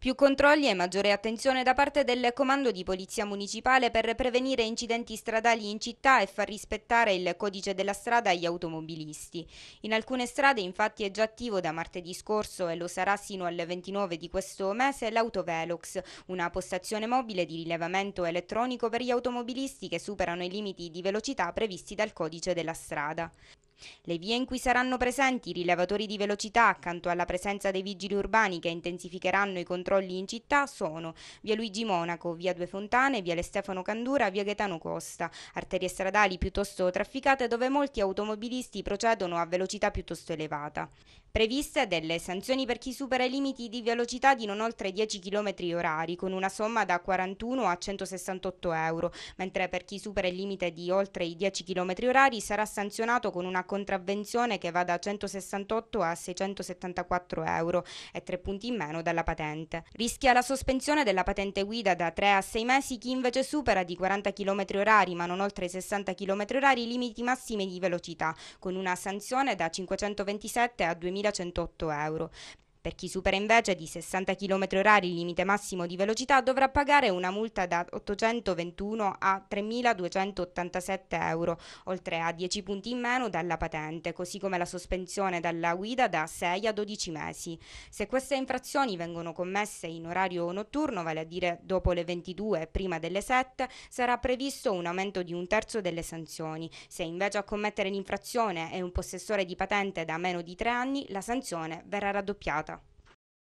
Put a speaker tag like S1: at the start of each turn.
S1: Più controlli e maggiore attenzione da parte del Comando di Polizia Municipale per prevenire incidenti stradali in città e far rispettare il codice della strada agli automobilisti. In alcune strade infatti è già attivo da martedì scorso e lo sarà sino al 29 di questo mese l'Autovelox, una postazione mobile di rilevamento elettronico per gli automobilisti che superano i limiti di velocità previsti dal codice della strada. Le vie in cui saranno presenti i rilevatori di velocità accanto alla presenza dei vigili urbani che intensificheranno i controlli in città sono via Luigi Monaco, via Due Fontane, via Le Stefano Candura, via Gaetano Costa, arterie stradali piuttosto trafficate dove molti automobilisti procedono a velocità piuttosto elevata. Previste delle sanzioni per chi supera i limiti di velocità di non oltre 10 km h con una somma da 41 a 168 euro, mentre per chi supera il limite di oltre i 10 km h sarà sanzionato con una contravvenzione che va da 168 a 674 euro e tre punti in meno dalla patente. Rischia la sospensione della patente guida da 3 a 6 mesi chi invece supera di 40 km h ma non oltre 60 km h i limiti massimi di velocità, con una sanzione da 527 a 2108 euro. Per chi supera invece di 60 km h il limite massimo di velocità dovrà pagare una multa da 821 a 3.287 euro, oltre a 10 punti in meno dalla patente, così come la sospensione dalla guida da 6 a 12 mesi. Se queste infrazioni vengono commesse in orario notturno, vale a dire dopo le 22 e prima delle 7, sarà previsto un aumento di un terzo delle sanzioni. Se invece a commettere l'infrazione è un possessore di patente da meno di 3 anni, la sanzione verrà raddoppiata.